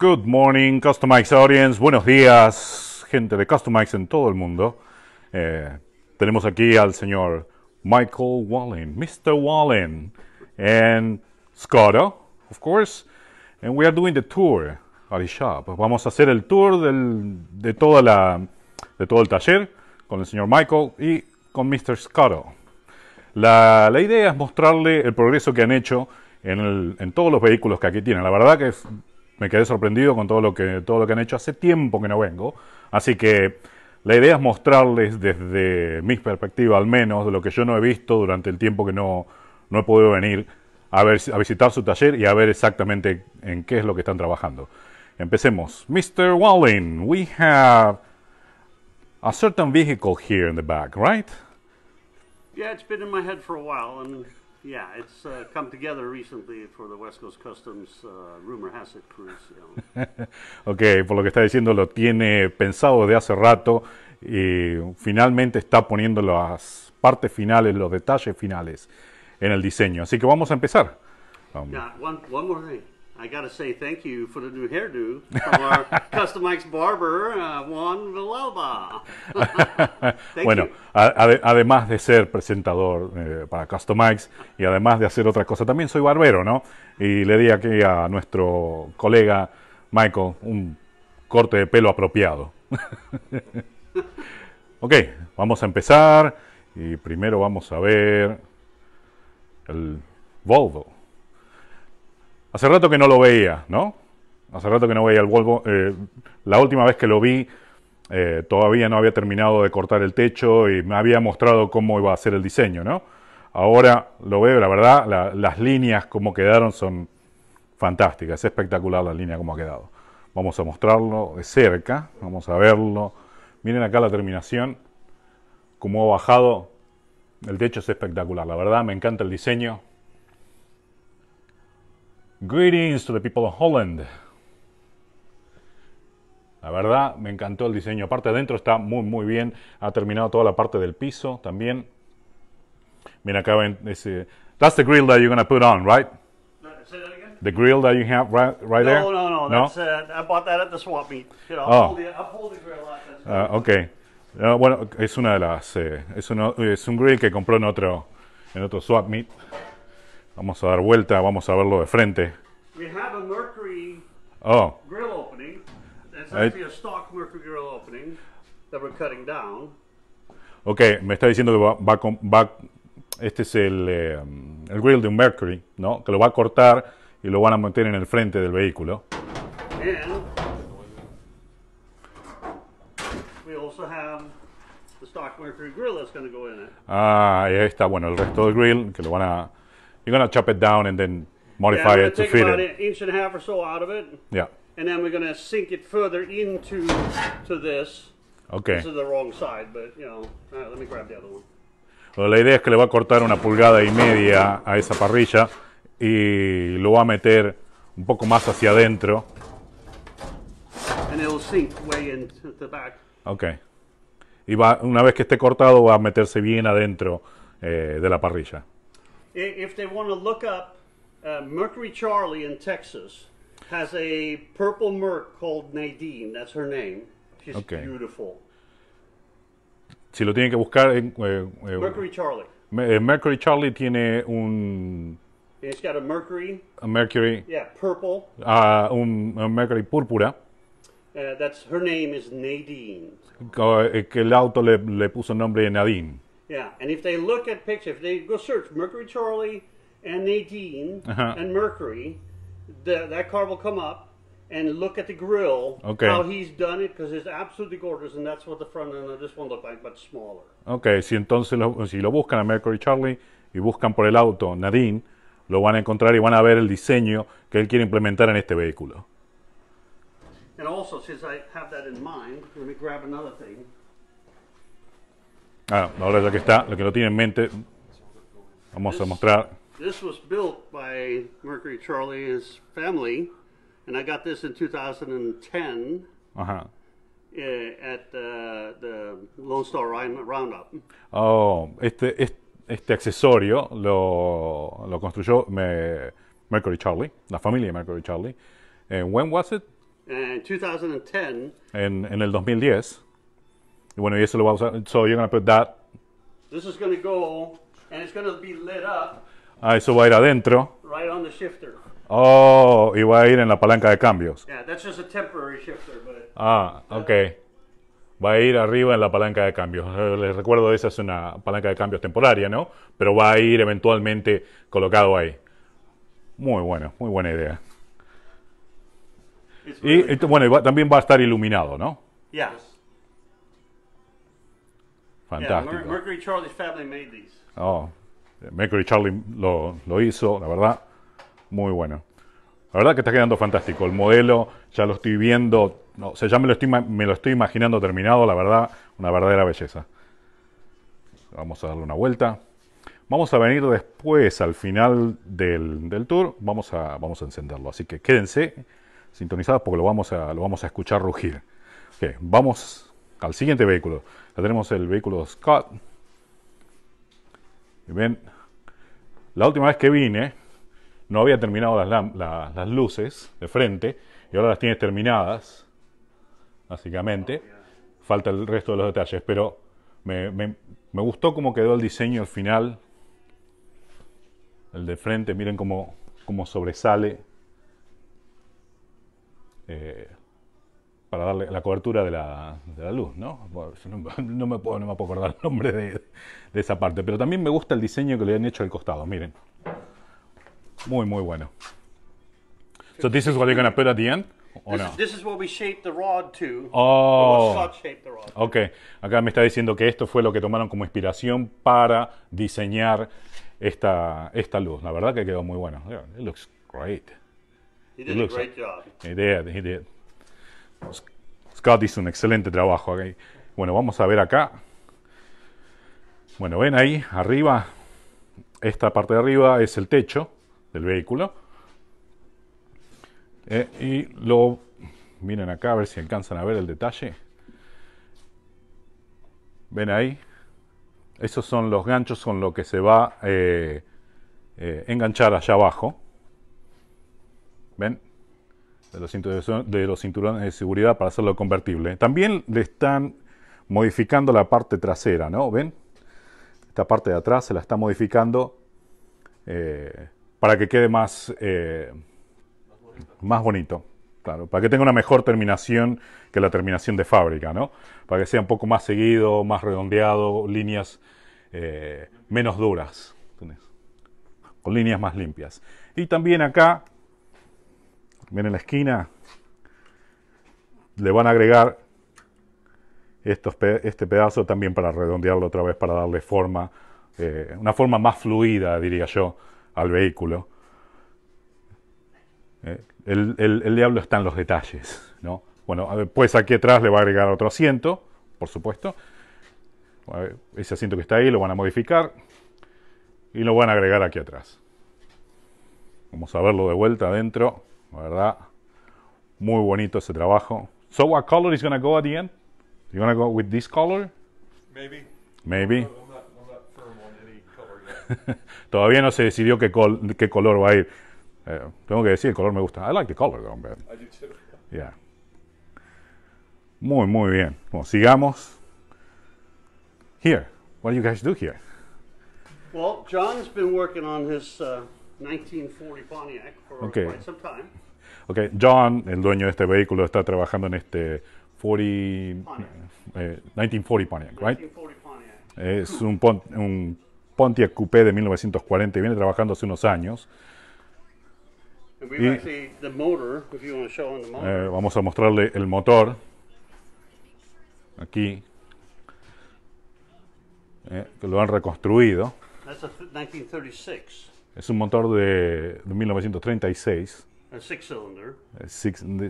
Good morning, Customize Audience. Buenos días, gente de Customize en todo el mundo. Eh, tenemos aquí al señor Michael Wallen, Mr. Wallen, and Scotto, oh, of course. And we are doing the tour of the shop. Vamos a hacer el tour de, toda la, de todo el taller con el señor Michael y con Mr. Scotto. La, idea es mostrarle el progreso que han hecho en, en todos los vehículos que aquí tienen. La verdad que me quedé sorprendido con todo lo que, todo lo que han hecho. Hace tiempo que no vengo, así que la idea es mostrarles desde mi perspectiva al menos, de lo que yo no he visto durante el tiempo que no, no he podido venir, a, ver, a visitar su taller y a ver exactamente en qué es lo que están trabajando. Empecemos. Mr. Wallin, we have a certain vehicle here in the back, right? Yeah, it's been in my head for a while and Yeah, it's uh, come together recently for the West Coast Customs uh, rumor has it cruise. You know. ok, por lo que está diciendo lo tiene pensado de hace rato y finalmente está poniendo las partes finales, los detalles finales en el diseño. Así que vamos a empezar. Um, yeah, one, more thing. I got to say thank you for the new hairdo from our Custom uh, Juan Villalba. bueno, además de ser presentador eh, para Custom y además de hacer otra cosa, también soy barbero, ¿no? Y le di aquí a nuestro colega Michael un corte de pelo apropiado. ok, vamos a empezar y primero vamos a ver el Volvo. Hace rato que no lo veía, ¿no? Hace rato que no veía el Volvo. Eh, la última vez que lo vi, eh, todavía no había terminado de cortar el techo y me había mostrado cómo iba a ser el diseño, ¿no? Ahora lo veo, la verdad, las líneas como quedaron son fantásticas. Es espectacular la línea como ha quedado. Vamos a mostrarlo de cerca, vamos a verlo. Miren acá la terminación, cómo ha bajado. El techo es espectacular, la verdad, me encanta el diseño. Greetings to the people of Holland. La verdad, me encantó el diseño. Aparte adentro está muy, muy bien. Ha terminado toda la parte del piso también. Mira acá ven ese... That's the grill that you're going to put on, right? say that again? The grill that you have right, right there? No, no, no. That's, uh, I bought that at the swap meet. You know, oh. I pulled the, grill out. Uh, ok. Ah, bueno, es una de las... Eh, es, uno, es un grill que compró en otro, en otro swap meet. Vamos a dar vuelta, vamos a verlo de frente. We have a mercury oh. grill opening. That's actually a stock mercury grill opening that we're cutting down. Ok, me está diciendo que va, va, va este es el, eh, el grill de un Mercury, ¿no? Que lo va a cortar y lo van a meter en el frente del vehículo. And we also have the stock Mercury grill that's going to go in it. Ah, ahí está, bueno, el resto del grill que lo van a You're going to chop it down and then modify yeah, it to fit about an inch and a half or so out of it. Yeah. And then we're going to sink it further into to this. Okay. This is the wrong side, but you know. All right, let me grab the other one. la idea es que le va a cortar una pulgada y media a esa parrilla y lo va a meter un poco más hacia adentro. And sink way the back. Ok. Y va, una vez que esté cortado va a meterse bien adentro eh, de la parrilla. if they want to look up uh, Mercury Charlie in Texas has a purple merc called Nadine. That's her name. She's okay. beautiful. Si lo tienen que buscar en eh, eh, eh, Mercury Charlie. Eh, Mercury Charlie tiene un It's got a Mercury. A Mercury. Yeah, purple. Uh, un, un Mercury púrpura. Uh, that's her name is Nadine. Eh, que, el auto le, le puso nombre de Nadine. Yeah, and if they look at pictures, if they go search Mercury Charlie and Nadine uh-huh. and Mercury, the, that car will come up and look at the grill. Okay. How he's done it because it's absolutely gorgeous, and that's what the front end of this one looked like, but smaller. Okay, si entonces lo, si lo buscan a Mercury Charlie y buscan por el auto Nadine, lo van a encontrar y van a ver el diseño que él quiere implementar en este vehículo. And also, since I have that in mind, let me grab another thing. Ah, ahora ya que está, lo que lo tiene en mente, vamos a mostrar. This was built by Mercury Charlie's family, and I got this in 2010 Ajá. eh, at the, uh, the Lone Star Roundup. Oh, este, es- este accesorio lo, lo construyó me- Mercury Charlie, la familia Mercury Charlie. Eh, when was it? In eh, 2010, En, en el 2010. Y bueno, y eso lo vamos a usar. So you're going to put that. This is going to go and it's going to be lit up. Ah, eso va a ir adentro. Right on the shifter. Oh, y va a ir en la palanca de cambios. Yeah, that's just a temporary shifter, but ah, okay. ok. Va a ir arriba en la palanca de cambios. Les recuerdo, esa es una palanca de cambios temporaria, ¿no? Pero va a ir eventualmente colocado ahí. Muy bueno, muy buena idea. y bueno, también va a estar iluminado, ¿no? Yeah. Fantástico. Mercury oh, Charlie lo, lo hizo, la verdad, muy bueno. La verdad que está quedando fantástico. El modelo ya lo estoy viendo. No, o sea, ya me lo, estoy, me lo estoy imaginando terminado. La verdad, una verdadera belleza. Vamos a darle una vuelta. Vamos a venir después, al final del, del tour. Vamos a, vamos a encenderlo. Así que quédense sintonizados porque lo vamos a, lo vamos a escuchar rugir. vamos al siguiente vehículo. Ya tenemos el vehículo Scott. Ven, la última vez que vine no había terminado las, luces de frente y ahora las tienes terminadas, básicamente. Falta el resto de los detalles, pero me, gustó cómo quedó el diseño al final. El de frente, miren cómo, sobresale. Eh, para darle la cobertura de la, de la luz, ¿no? No me, puedo, no me acordar el nombre de, esa parte, pero también me gusta el diseño que le han hecho al costado, miren. Muy, muy bueno. So this is what you're going to put at the end? this, what we shaped the rod to. Oh. Ok. Acá me está diciendo que esto fue lo que tomaron como inspiración para diseñar esta, esta luz. La verdad que quedó muy bueno. It looks great. He did great job. He did, he did. Scott hizo un excelente trabajo aquí. Bueno, vamos a ver acá. Bueno, ven ahí arriba, esta parte de arriba es el techo del vehículo. Eh, y lo miren acá a ver si alcanzan a ver el detalle. Ven ahí, esos son los ganchos con lo que se va a eh, eh, enganchar allá abajo. ¿Ven? de los, cinturones de seguridad para hacerlo convertible. También le están modificando la parte trasera, ¿no? ¿Ven? Esta parte de atrás se la está modificando eh, para que quede más, eh, más, bonito. Claro, para que tenga una mejor terminación que la terminación de fábrica, ¿no? Para que sea un poco más seguido, más redondeado, líneas eh, menos duras, con líneas más limpias. Y también acá Miren la esquina, le van a agregar este pedazo también para redondearlo otra vez, para darle forma, eh, una forma más fluida, diría yo, al vehículo. Eh, el, diablo está en los detalles, ¿no? Bueno, después pues aquí atrás le va a agregar otro asiento, por supuesto. Ese asiento que está ahí lo van a modificar y lo van a agregar aquí atrás. Vamos a verlo de vuelta adentro. La verdad, muy bonito ese trabajo. So what color is going to go at the end? You going to go with this color? Maybe. Maybe. Todavía no se decidió qué, col qué color va a ir. Eh, tengo que decir, el color me gusta. I like the color though, I do too. Yeah. Muy, muy bien. Bueno, sigamos. Here. What do you guys do here? Well, John's been working on his uh 1940 Pontiac for okay. quite some time. Okay, John, el dueño de este vehículo, está trabajando en este 40, Pontiac. Eh, 1940 Pontiac, right? 1940 Pontiac. Es un, un Pontiac Coupé de 1940 y viene trabajando hace unos años. vamos a mostrarle el motor aquí. Eh, que lo han reconstruido. That's a 1936. Es un motor de, 1936. Eh,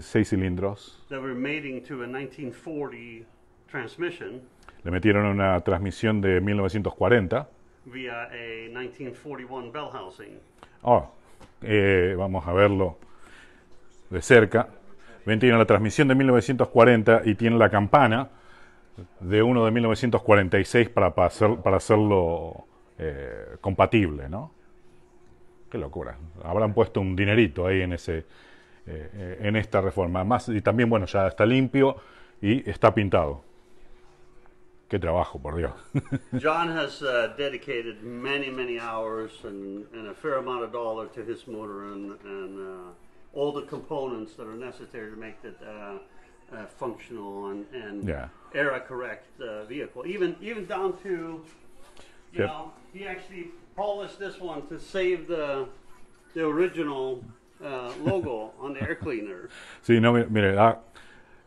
seis cilindros. Le metieron una transmisión de 1940. 1941 eh, vamos a verlo de cerca. Ven, tiene la transmisión de 1940 y tiene la campana de uno de 1946 para, para, hacerlo eh, compatible, ¿no? Qué locura. Habrán puesto un dinerito ahí en, ese, eh, en esta reforma. Más, y también, bueno, ya está limpio y está pintado. Qué trabajo, por Dios. John has uh, dedicated many, many hours and, and, a fair amount of dollar to his motor and, and uh, all the components that are necessary to make that uh, uh, functional and, and yeah. era correct uh, vehicle. Even even down to, you know, he actually polish this one to save the, the original uh, logo on the air cleaner. Sí, no, mire, ah,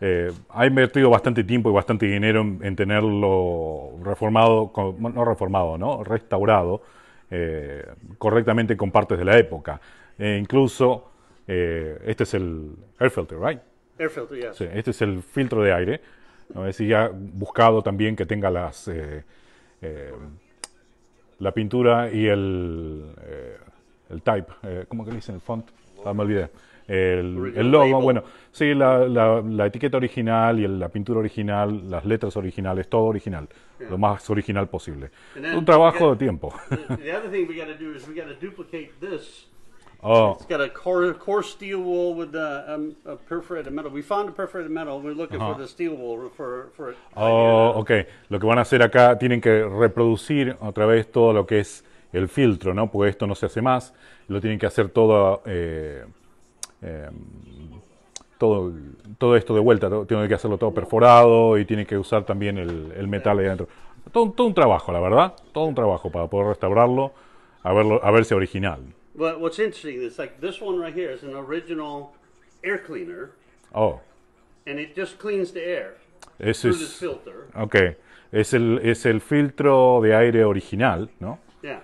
eh, ha, eh, invertido bastante tiempo y bastante dinero en, tenerlo reformado, no reformado, ¿no? Restaurado eh, correctamente con partes de la época. E incluso, eh, este es el air filter, right? Air filter, yes. sí, este es el filtro de aire. ¿no? Es ya ha buscado también que tenga las... Eh, la pintura y el, eh, el type, eh, ¿cómo que le dicen? El font, ah, me olvidé. El, el logo, bueno, sí, la, la, etiqueta original y la pintura original, las letras originales, todo original, lo más original posible. Un trabajo de tiempo. Oh. It's got a core, steel wool with uh, um, a, perforated metal. We found a perforated metal. We're looking for uh-huh. the steel wool for, Oh, ok. Lo que van a hacer acá, tienen que reproducir otra vez todo lo que es el filtro, ¿no? Porque esto no se hace más. Lo tienen que hacer todo... Eh, em, todo, todo esto de vuelta, Tienen que hacerlo todo perforado y tienen que usar también el, metal ahí adentro. Todo, un trabajo, la verdad, todo un trabajo para poder restaurarlo, a, ver a verse original. But what's interesting is like this one right here is an original air cleaner. Oh. And it just cleans the air. This through es, filter. Okay. Es el, es el filtro de aire original, ¿no? Yeah.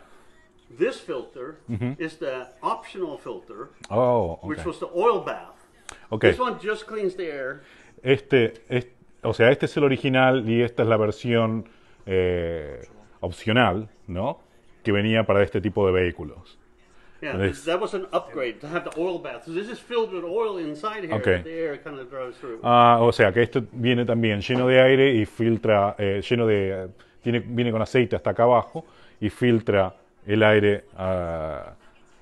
This filter is the optional filter. Oh, okay. Which was the oil bath. Okay. This one just cleans the air. Este, este, o sea, este es el original y esta es la versión eh, opcional, ¿no? Que venía para este tipo de vehículos. Yeah, eso this, that was an upgrade to have the oil bath. So this is filled with oil inside here. Okay. The air kind of drives through. Ah, o sea que esto viene también lleno de aire y filtra, eh, lleno de, tiene, viene con aceite hasta acá abajo y filtra el aire uh,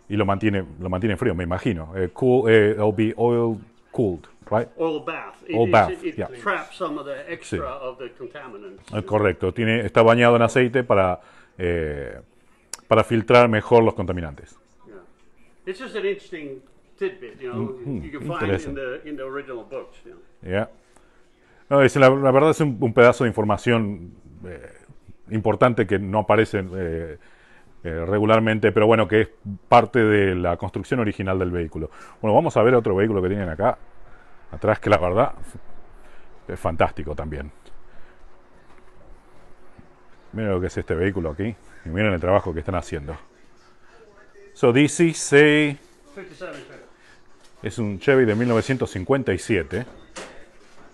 y lo mantiene, lo mantiene frío, me imagino. Eh, cool, eh, it'll be oil cooled. Right? Oil bath. It, oil bath. It, it yeah. traps some of the extra sí. of the contaminants. Ah, correcto. Tiene, está bañado en aceite para, eh, para filtrar mejor los contaminantes. Es just un interesting tidbit, you know, mm-hmm. you can find in the, in No, es la, verdad es un, pedazo de información eh, importante que no aparece eh, eh, regularmente, pero bueno, que es parte de la construcción original del vehículo. Bueno, vamos a ver otro vehículo que tienen acá, atrás, que la verdad es fantástico también. Miren lo que es este vehículo aquí y miren el trabajo que están haciendo. So DC es un Chevy de 1957.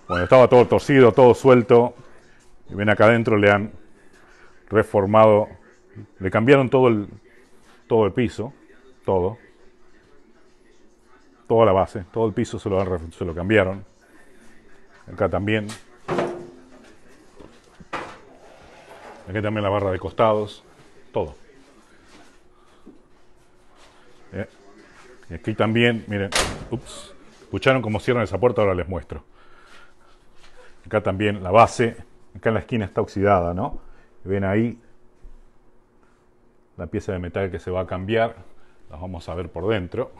Bueno, estaba todo torcido, todo suelto. Y ven acá adentro, le han reformado, le cambiaron todo el, todo el piso, todo. Toda la base, todo el piso se lo, se lo cambiaron. Acá también. Aquí también la barra de costados, todo. aquí también, miren, ups, escucharon cómo cierran esa puerta, ahora les muestro. Acá también la base, acá en la esquina está oxidada, ¿no? Ven ahí la pieza de metal que se va a cambiar, la vamos a ver por dentro.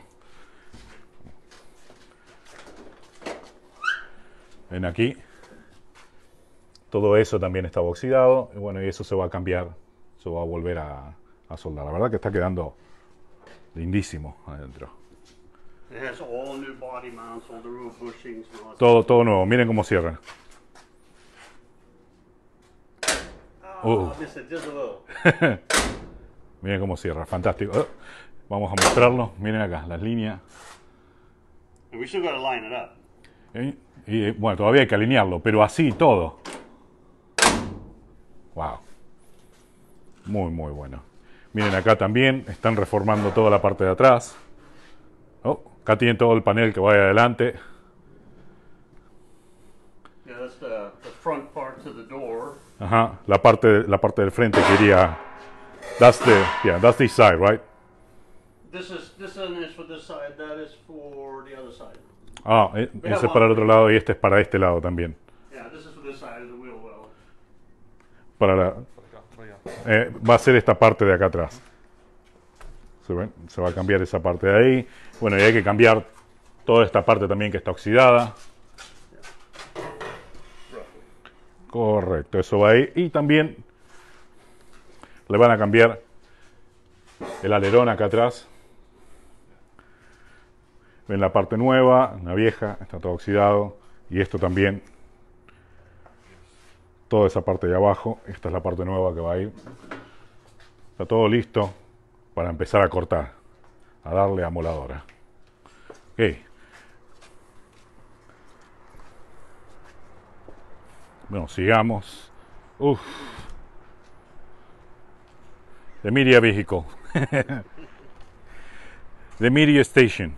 Ven aquí, todo eso también estaba oxidado, y bueno, y eso se va a cambiar, se va a volver a soldar. La verdad que está quedando lindísimo adentro. Todo, todo nuevo. Miren cómo cierran. Ah, uh. Miren cómo cierra, fantástico. Oh, vamos a mostrarlo. Miren acá, las líneas. Eh, y, eh, bueno, todavía hay que alinearlo, pero así todo. Wow. Muy, muy bueno. Miren acá también, están reformando toda la parte de atrás. Oh. Acá tienen todo el panel que vaya adelante. Ajá, la parte, la parte del frente quería That's the, yeah, that's the side, right? This is, this one is for this side, that is for the other side. Ah, e, ese es para el otro lado y este es para este lado también. Yeah, this is for this side of the wheel well. Para la, eh, va a ser esta parte de acá atrás. ¿Se, va a cambiar esa parte de ahí. Bueno, y hay que cambiar toda esta parte también que está oxidada. Correcto, eso va ahí. Y también le van a cambiar el alerón acá atrás. Ven la parte nueva, la vieja, está todo oxidado. Y esto también, toda esa parte de abajo. Esta es la parte nueva que va a ir. Está todo listo para empezar a cortar, a darle a moladora. Ok. Bueno, sigamos. Uf. The media vehicle. the media station.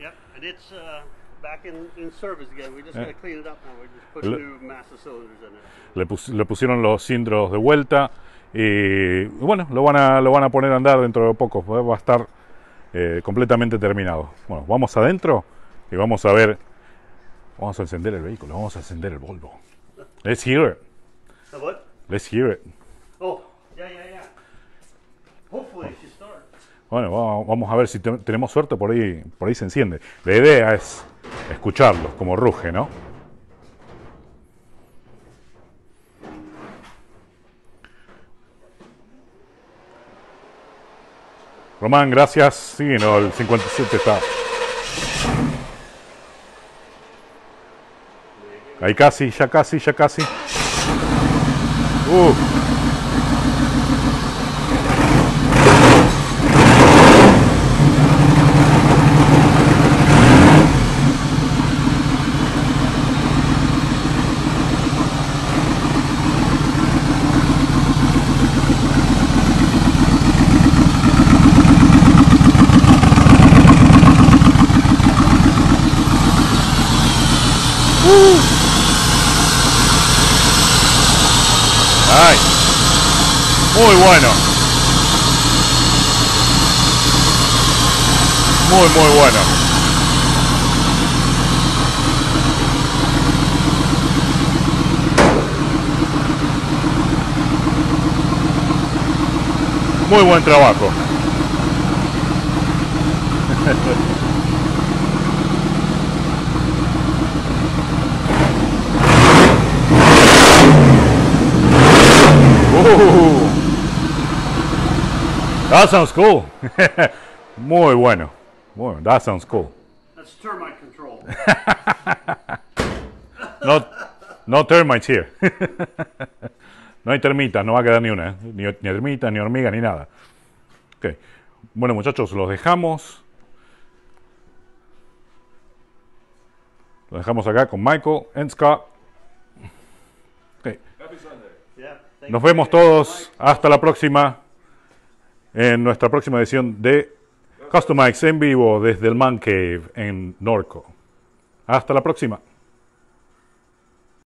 Yep, and it's uh, back in, in, service again. We're just eh. going to clean it up now. We're just putting le, new master cylinders in it. Le, le pusieron los cilindros de vuelta. Y bueno, lo van a, lo van a poner a andar dentro de poco, pues va a estar eh, completamente terminado. Bueno, vamos adentro y vamos a ver, vamos a encender el vehículo, vamos a encender el Volvo. Let's hear it. Let's hear it. Oh, yeah, yeah, yeah. Hopefully starts. Bueno, vamos a ver si tenemos suerte por ahí, por ahí se enciende. La idea es escucharlos como ruge, ¿no? Román, gracias. Sí, no, el 57 está. Ahí casi, ya casi, ya casi. Uh. muy muy bueno. Muy buen trabajo. That sounds cool. Muy bueno. Bueno, that sounds cool. That's termite control. no, no termites here. no hay termitas, no va a quedar ni una. ¿eh? Ni, termitas, ni hormiga, ni nada. Okay. Bueno, muchachos, los dejamos. Los dejamos acá con Michael and Scott. Nos vemos todos. Hasta la próxima. En nuestra próxima edición de Customize en vivo desde el Man Cave en Norco. Hasta la próxima.